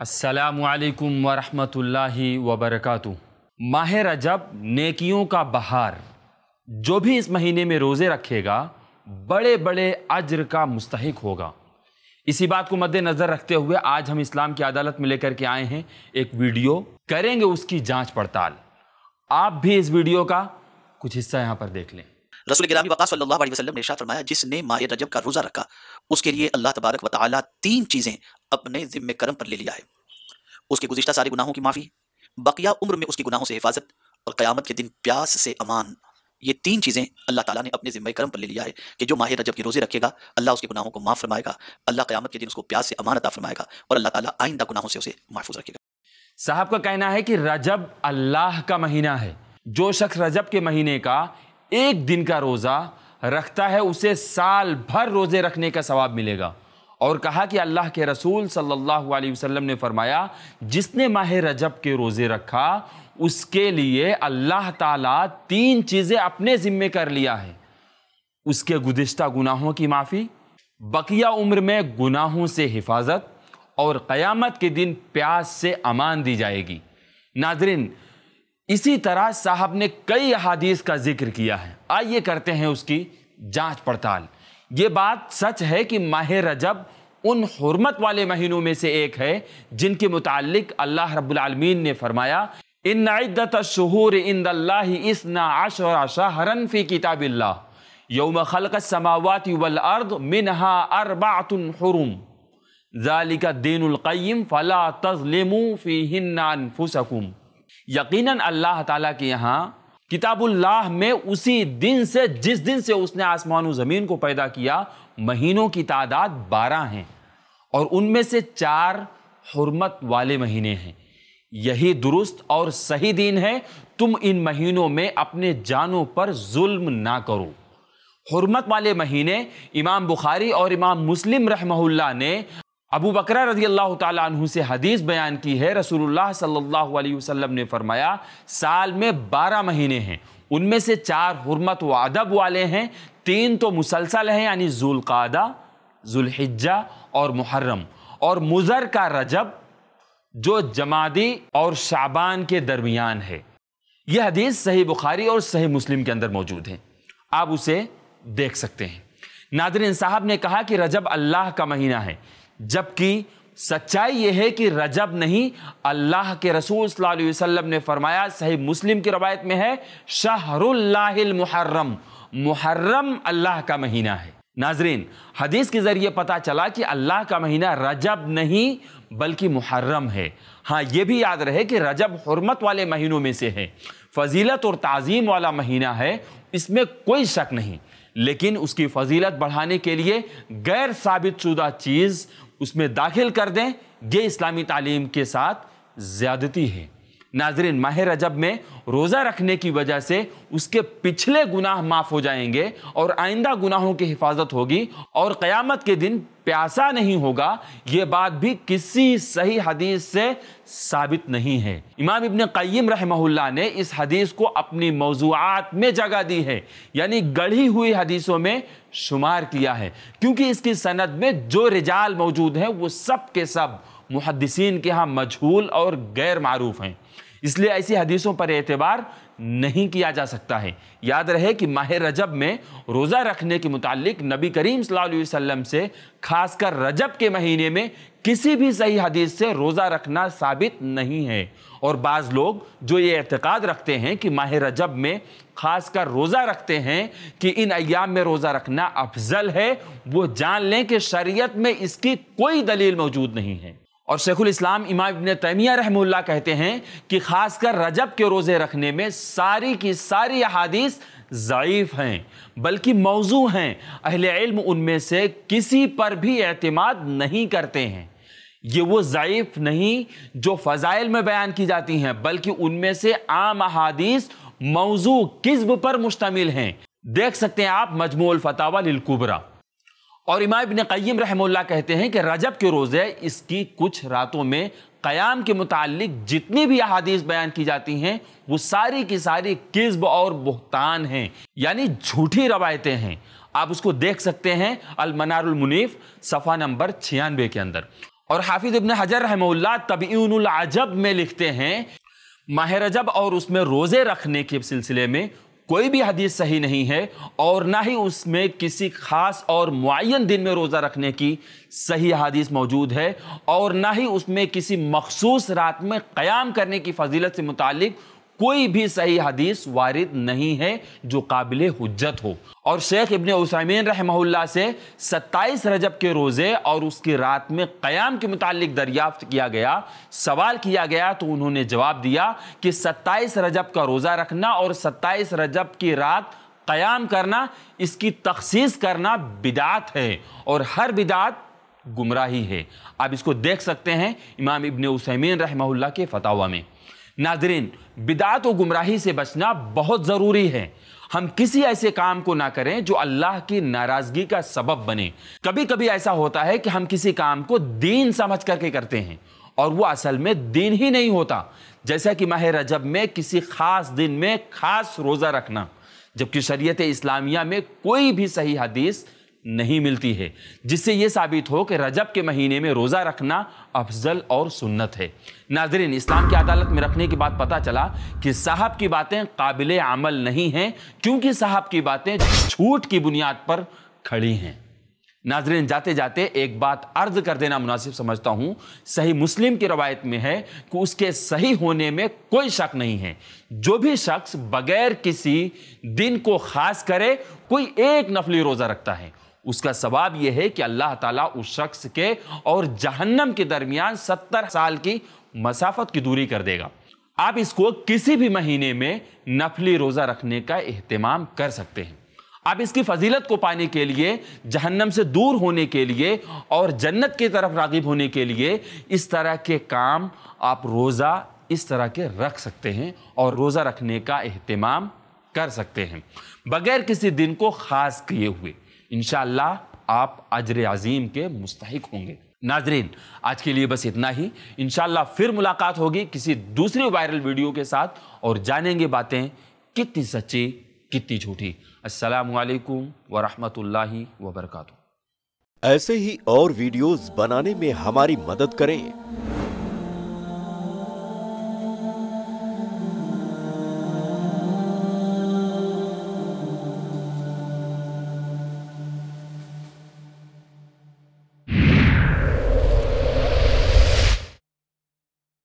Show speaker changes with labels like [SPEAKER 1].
[SPEAKER 1] असलकम वरहमतुल्लाहि वबरक माह रजब नेकियों का बहार जो भी इस महीने में रोज़े रखेगा बड़े बड़े अज्र का मुस्तक होगा इसी बात को मद्देनज़र रखते हुए आज हम इस्लाम की अदालत में लेकर के आए हैं एक वीडियो करेंगे उसकी जांच पड़ताल आप भी इस वीडियो का कुछ हिस्सा यहाँ पर देख लें रसूल गिरामी वक़ा वसल्लम ने शाह फरमाया जिसने माह रजब का रोज़ा रखा उसके लिए अल्लाह तबारक वाली तीन चीज़ें अपने जिम्मे कर्म पर ले लिया है उसके गुजशत सारे गुनाहों की माफ़ी बकिया उम्र में उसकी गुनाहों से हिफाजत और क़यामत के दिन प्यास से अमान ये तीन चीज़ें अल्लाह ताला ने अपने ज़िम्मे कर्म पर ले लिया है कि जो माहिर रजब के रोज़े रखेगा अल्लाह उसके गुनाहों को माफ़ फरमाएगा अल्लाह क़यामत के दिन उसको प्यास से अमान अता फरमाएगा और अल्लाह ताला आइंदा गुनाहों से उसे महफूज रखेगा साहब का कहना है कि रजब अल्लाह का महीना है जो शख्स रजब के महीने का एक दिन का रोज़ा रखता है उसे साल भर रोज़े रखने का सवाब मिलेगा और कहा कि अल्लाह के रसूल सल्लल्लाहु अलैहि वसल्लम ने फरमाया जिसने माह रजब के रोज़े रखा उसके लिए अल्लाह ताला तीन चीज़ें अपने ज़िम्मे कर लिया है उसके गुज्तर गुनाहों की माफ़ी बकिया उम्र में गुनाहों से हिफाजत और क़यामत के दिन प्यास से अमान दी जाएगी नाजरीन इसी तरह साहब ने कई अहादीस का जिक्र किया है आइए करते हैं उसकी जाँच पड़ताल ये बात सच है कि माह रजब उन हरमत वाले महीनों में से एक है जिनके मुतालिक अल्लाह रब्लमीन ने फरमाया इन इद्दत शहूर इन इसना आशरा शाहरन फ़ी किताबिल्ला यौम खलक समावत वल अर्द मिनहा अरबातुन हरुम जालिका दीनकैम फ़ला तज़लिमू फ़ी हिन्नाफुसकुम यकीनन अल्लाह ताला के यहाँ किताबुल्लाह में उसी दिन से जिस दिन से उसने आसमान ज़मीन को पैदा किया महीनों की तादाद बारह हैं और उनमें से चार हरमत वाले महीने हैं यही दुरुस्त और सही दिन है तुम इन महीनों में अपने जानों पर जुल्म ना करो हरमत वाले महीने इमाम बुखारी और इमाम मुस्लिम रहमहुल्ला ने अबू बकर रजी अल्लाह तु से हदीस बयान की है रसूलुल्लाह सल्लल्लाहु अलैहि वसल्लम ने फरमाया साल में बारह महीने हैं उनमें से चार हरमत व अदब वाले हैं तीन तो मुसलसल हैं यानी जुल्कादा जुल्हिज्जा और मुहर्रम और मुज़र का रजब जो जमादी और शाबान के दरमियान है यह हदीस सही बुखारी और सही मुस्लिम के अंदर मौजूद है आप उसे देख सकते हैं नादरिन साहब ने कहा कि रजब अल्लाह का महीना है जबकि सच्चाई यह है कि रजब नहीं अल्लाह के रसूल सल्लल्लाहु अलैहि वसल्लम ने फरमाया सही मुस्लिम की रवायत में है शाहरुल्लाहिल मुहर्रम मुहर्रम अल्लाह का महीना है नाजरीन हदीस के ज़रिए पता चला कि अल्लाह का महीना रजब नहीं बल्कि मुहर्रम है हाँ ये भी याद रहे कि रजब हरमत वाले महीनों में से है फजीलत और तज़ीम वाला महीना है इसमें कोई शक नहीं लेकिन उसकी फजीलत बढ़ाने के लिए गैर साबित शुदा चीज़ उसमें दाखिल कर दें ये इस्लामी तालीम के साथ ज़्यादती है नाजरीन माह रजब में रोज़ा रखने की वजह से उसके पिछले गुनाह माफ़ हो जाएंगे और आइंदा गुनाहों की हिफाजत होगी और क़यामत के दिन प्यासा नहीं होगा ये बात भी किसी सही हदीस से साबित नहीं है इमाम इबन कईम रहमहुल्ला ने इस हदीस को अपनी मौजूद में जगह दी है यानी गढ़ी हुई हदीसों में शुमार किया है क्योंकि इसकी सनद में जो रिजाल मौजूद हैं वो सब के सब मुहदसिन के यहाँ मजहूल और गैर मरूफ़ हैं इसलिए ऐसी हदीसों पर एतबार नहीं किया जा सकता है याद रहे कि माह रजब में रोज़ा रखने के मुतालिक नबी करीम वम से खासकर रजब के महीने में किसी भी सही हदीस से रोज़ा रखना साबित नहीं है और बाज़ लोग जो ये एतक़ाद रखते हैं कि माह रजब में खासकर रोज़ा रखते हैं कि इन अयाम में रोज़ा रखना अफजल है वो जान लें कि शरीयत में इसकी कोई दलील मौजूद नहीं है और शेखुल इस्लाम इमाम इबन तैमिया रहमुल्ला कहते हैं कि खासकर रजब के रोज़े रखने में सारी की सारी अहादीस ज़ीफ़ हैं बल्कि मौजू हैं अहले इल्म उनमें से किसी पर भी एतमाद नहीं करते हैं ये वो ज़ीफ़ नहीं जो फ़ज़ाइल में बयान की जाती हैं बल्कि उनमें से आम अहादीस मौजू किस्ब पर मुश्तमिल हैं देख सकते हैं आप मजमूल फ़तावा लिलकुबरा और इमाम इबन क़य्यम रहमुल्ला कहते हैं कि रजब के रोज़े इसकी कुछ रातों में क़याम के मुतालिक जितनी भी अहादीस बयान की जाती हैं वो सारी की सारी किस्ब और बहतान हैं यानी झूठी रवायतें हैं आप उसको देख सकते हैं अलमनारमुनीफ़ सफ़ा नंबर छियानवे के अंदर और हाफिज़ इबन हजर रहमुल्ला तबीनजब में लिखते हैं माह रजब और उसमें रोज़े रखने के सिलसिले में कोई भी हदीस सही नहीं है और ना ही उसमें किसी खास और मुन दिन में रोज़ा रखने की सही हदीस मौजूद है और ना ही उसमें किसी मखसूस रात में क़याम करने की फजीलत से मुतक़ कोई भी सही हदीस वारिद नहीं है जो काबिल हजत हो और शेख इबन उसमीन रहमहुल्ला से 27 रजब के रोज़े और उसकी रात में क़याम के मुतालिक दरियाफ्त किया गया सवाल किया गया तो उन्होंने जवाब दिया कि 27 रजब का रोज़ा रखना और 27 रजब की रात क़याम करना इसकी तखसीस करना बिदात है और हर बिदात गुमराही है आप इसको देख सकते हैं इमाम इबन उसमीन रहमहुल्ला के फतावा में नाजरीन बिदात और गुमराही से बचना बहुत ज़रूरी है हम किसी ऐसे काम को ना करें जो अल्लाह की नाराज़गी का सबब बने कभी कभी ऐसा होता है कि हम किसी काम को दीन समझ करके करते हैं और वो असल में दीन ही नहीं होता जैसा कि माह रजब में किसी ख़ास दिन में ख़ास रोज़ा रखना जबकि शरीयत इस्लामिया में कोई भी सही हदीस नहीं मिलती है जिससे ये साबित हो कि रजब के महीने में रोज़ा रखना अफजल और सुन्नत है नाजरीन इस्लाम की अदालत में रखने के बाद पता चला कि साहब की बातें काबिल अमल नहीं हैं क्योंकि साहब की बातें छूट की बुनियाद पर खड़ी हैं नाजरीन जाते जाते एक बात अर्ज कर देना मुनासिब समझता हूँ सही मुस्लिम की रवायत में है कि उसके सही होने में कोई शक नहीं है जो भी शख्स बगैर किसी दिन को खास करे कोई एक नफली रोज़ा रखता है उसका सवाब यह है कि अल्लाह ताला उस शख्स के और जहन्नम के दरमियान सत्तर साल की मसाफत की दूरी कर देगा आप इसको किसी भी महीने में नफली रोज़ा रखने का एहतमाम कर सकते हैं आप इसकी फजीलत को पाने के लिए जहन्नम से दूर होने के लिए और जन्नत की तरफ रागिब होने के लिए इस तरह के काम आप रोज़ा इस तरह के रख सकते हैं और रोज़ा रखने का अहतमाम कर सकते हैं बगैर किसी दिन को ख़ास किए हुए इन आप अजर अजीम के मुस्तक होंगे नाजरीन आज के लिए बस इतना ही इन फिर मुलाकात होगी किसी दूसरी वायरल वीडियो के साथ और जानेंगे बातें कितनी सच्ची कितनी झूठी असलकम वरहमल वरक ऐसे ही और वीडियोस बनाने में हमारी मदद करें